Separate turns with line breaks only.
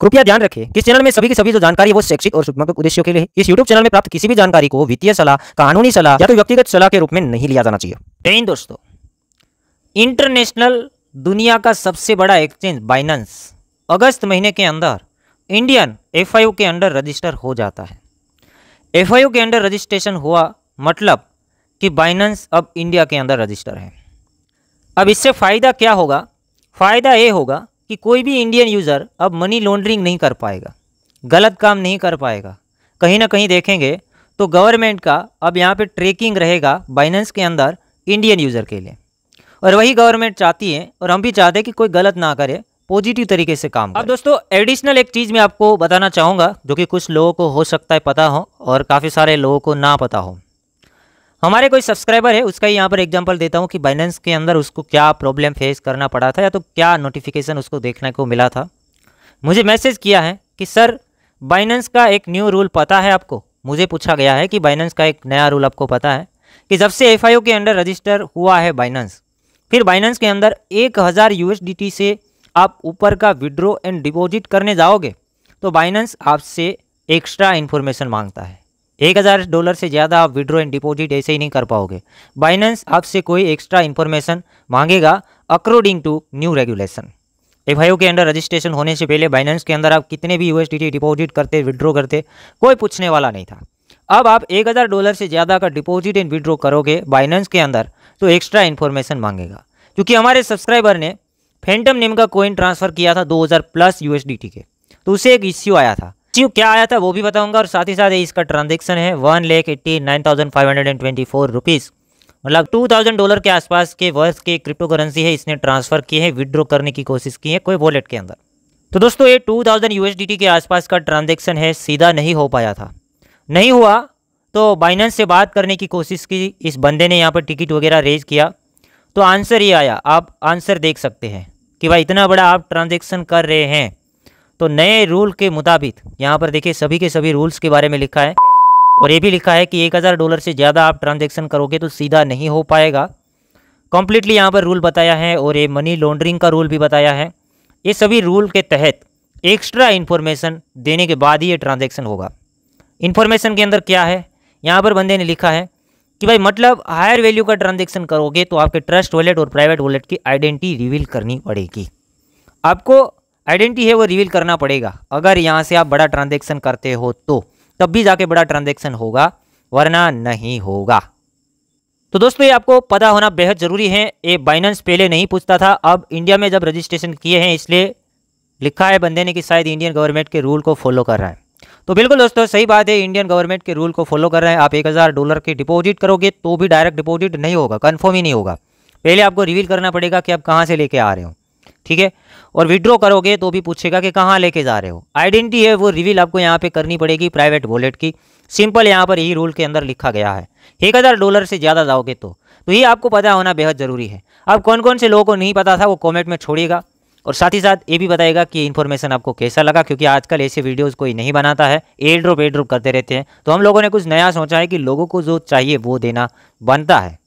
कृपया ध्यान रखें कि चैनल में सभी की सभी जो जानकारी है वो शैक्षिक और शुभात्मक उद्देश्यों के लिए है इस YouTube चैनल में प्राप्त किसी भी जानकारी को वित्तीय सलाह कानूनी सलाह या तो व्यक्तिगत सलाह के रूप में नहीं लिया जाना चाहिए दोस्तों इंटरनेशनल दुनिया का सबसे बड़ा एक्सचेंज बाइनेंस अगस्त महीने के अंदर इंडियन एफ के अंडर रजिस्टर हो जाता है एफ के अंडर रजिस्ट्रेशन हुआ मतलब कि बाइनेंस अब इंडिया के अंदर रजिस्टर है अब इससे फ़ायदा क्या होगा फ़ायदा ये होगा कि कोई भी इंडियन यूज़र अब मनी लॉन्ड्रिंग नहीं कर पाएगा गलत काम नहीं कर पाएगा कहीं ना कहीं देखेंगे तो गवर्नमेंट का अब यहाँ पे ट्रैकिंग रहेगा बाइनेंस के अंदर इंडियन यूज़र के लिए और वही गवर्नमेंट चाहती है और हम भी चाहते हैं कि कोई गलत ना करे पॉजिटिव तरीके से काम अब दोस्तों एडिशनल एक चीज़ मैं आपको बताना चाहूँगा जो कि कुछ लोगों को हो सकता है पता हो और काफ़ी सारे लोगों को ना पता हो हमारे कोई सब्सक्राइबर है उसका ही यहाँ पर एग्जाम्पल देता हूँ कि बाइनेंस के अंदर उसको क्या प्रॉब्लम फेस करना पड़ा था या तो क्या नोटिफिकेशन उसको देखने को मिला था मुझे मैसेज किया है कि सर बाइनेंस का एक न्यू रूल पता है आपको मुझे पूछा गया है कि बाइनेंस का एक नया रूल आपको पता है कि जब से एफ के अंडर रजिस्टर हुआ है बाइनेंस फिर बाइनेंस के अंदर एक हज़ार यूएसडीटी से आप ऊपर का विड्रो एंड डिपोजिट करने जाओगे तो बाइनेंस आपसे एक्स्ट्रा इन्फॉर्मेशन मांगता है एक हज़ार डॉलर से ज़्यादा आप विड्रॉ एंड डिपॉजिट ऐसे ही नहीं कर पाओगे बाइनेंस आपसे कोई एक्स्ट्रा इन्फॉर्मेशन मांगेगा according to new regulation F के अंडर रजिस्ट्रेशन होने से पहले बाइनेंस के अंदर आप कितने भी यूएसडीटी डिपॉजिट करते विड्रॉ करते कोई पूछने वाला नहीं था अब आप एक हज़ार डॉलर से ज़्यादा का डिपॉजिट एंड विड्रॉ करोगे बाइनेंस के अंदर तो एक्स्ट्रा इन्फॉर्मेशन मांगेगा क्योंकि हमारे सब्सक्राइबर ने फैंटम नेम का कोइन ट्रांसफ़र किया था 2000 प्लस यूएसडीटी के तो उसे एक इश्यू आया था एचयू क्या आया था वो भी बताऊंगा और साथ ही साथ इसका ट्रांजेक्शन है one lakh eighty nine thousand five hundred and twenty four rupees मतलब टू थाउजेंड डॉलर के आसपास के वर्ष के क्रिप्टो करेंसी है इसने ट्रांसफर किए हैं विदड्रो करने की कोशिश की है कोई वॉलेट के अंदर तो दोस्तों ये टू थाउजेंड टी के आसपास का ट्रांजेक्शन है सीधा नहीं हो पाया था नहीं हुआ तो बाइनेंस से बात करने की कोशिश की इस बंदे ने यहाँ पर टिकट वगैरह रेज किया तो आंसर ये आया आप आंसर देख सकते हैं कि भाई इतना बड़ा आप ट्रांजेक्शन कर रहे हैं तो नए रूल के मुताबिक यहाँ पर देखिए सभी के सभी रूल्स के बारे में लिखा है और ये भी लिखा है कि एक हज़ार डॉलर से ज़्यादा आप ट्रांजेक्शन करोगे तो सीधा नहीं हो पाएगा कम्प्लीटली यहाँ पर रूल बताया है और ये मनी लॉन्ड्रिंग का रूल भी बताया है ये सभी रूल के तहत एक्स्ट्रा इन्फॉर्मेशन देने के बाद ही ये ट्रांजेक्शन होगा इन्फॉर्मेशन के अंदर क्या है यहाँ पर बंदे ने लिखा है कि भाई मतलब हायर वैल्यू का ट्रांजेक्शन करोगे तो आपके ट्रस्ट वॉलेट और प्राइवेट वॉलेट की आइडेंटिटी रिवील करनी पड़ेगी आपको आइडेंटिटी है वो रिवील करना पड़ेगा अगर यहाँ से आप बड़ा ट्रांजेक्शन करते हो तो तब भी जाके बड़ा ट्रांजेक्शन होगा वरना नहीं होगा तो दोस्तों ये आपको पता होना बेहद ज़रूरी है ये बाइनेंस पहले नहीं पूछता था अब इंडिया में जब रजिस्ट्रेशन किए हैं इसलिए लिखा है बंदे ने कि शायद इंडियन गवर्नमेंट के रूल को फॉलो कर रहा है तो बिल्कुल दोस्तों सही बात है इंडियन गवर्नमेंट के रूल को फॉलो कर रहे हैं आप एक हज़ार डॉलर की डिपॉजिट करोगे तो भी डायरेक्ट डिपॉजिट नहीं होगा कन्फर्म ही नहीं होगा पहले आपको रिवील करना पड़ेगा कि आप कहाँ से लेके आ रहे हो ठीक है और विड्रॉ करोगे तो भी पूछेगा कि कहाँ लेके जा रहे हो आइडेंटिटी है वो रिवील आपको यहाँ पे करनी पड़ेगी प्राइवेट वॉलेट की सिंपल यहाँ पर यही रूल के अंदर लिखा गया है एक हज़ार डॉलर से ज़्यादा जाओगे तो तो ये आपको पता होना बेहद ज़रूरी है अब कौन कौन से लोगों को नहीं पता था वो कॉमेंट में छोड़िएगा और साथ ही साथ ये भी बताएगा कि इन्फॉर्मेशन आपको कैसा लगा क्योंकि आजकल ऐसे वीडियोज कोई नहीं बनाता है एयर ड्रॉप एयर ड्रॉप करते रहते हैं तो हम लोगों ने कुछ नया सोचा है कि लोगों को जो चाहिए वो देना बनता है